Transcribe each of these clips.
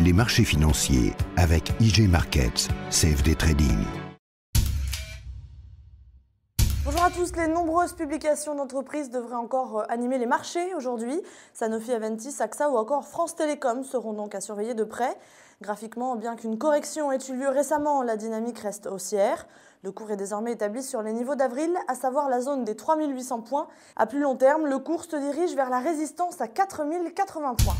les marchés financiers avec IG Markets, CFD Trading. Bonjour à tous, les nombreuses publications d'entreprises devraient encore euh, animer les marchés aujourd'hui. Sanofi Aventis, AXA ou encore France Télécom seront donc à surveiller de près. Graphiquement, bien qu'une correction ait eu lieu récemment, la dynamique reste haussière. Le cours est désormais établi sur les niveaux d'avril, à savoir la zone des 3800 points. À plus long terme, le cours se dirige vers la résistance à 4080 points.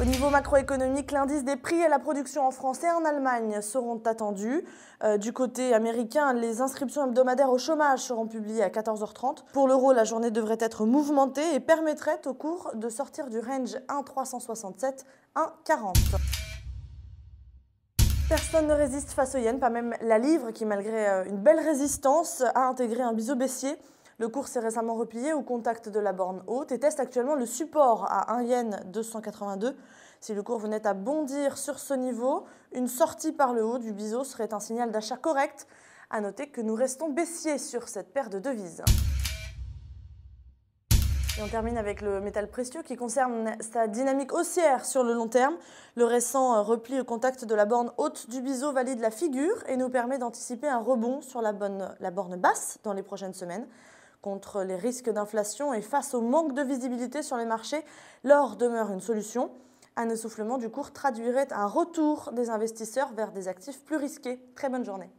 Au niveau macroéconomique, l'indice des prix à la production en France et en Allemagne seront attendus. Euh, du côté américain, les inscriptions hebdomadaires au chômage seront publiées à 14h30. Pour l'euro, la journée devrait être mouvementée et permettrait au cours de sortir du range 1,367-1,40. Personne ne résiste face au yen, pas même la livre qui, malgré euh, une belle résistance, a intégré un biseau baissier. Le cours s'est récemment replié au contact de la borne haute et teste actuellement le support à 1 yen 282. Si le cours venait à bondir sur ce niveau, une sortie par le haut du biseau serait un signal d'achat correct. A noter que nous restons baissiers sur cette paire de devises. Et on termine avec le métal précieux qui concerne sa dynamique haussière sur le long terme. Le récent repli au contact de la borne haute du biseau valide la figure et nous permet d'anticiper un rebond sur la borne basse dans les prochaines semaines contre les risques d'inflation et face au manque de visibilité sur les marchés, l'or demeure une solution. Un essoufflement du cours traduirait un retour des investisseurs vers des actifs plus risqués. Très bonne journée.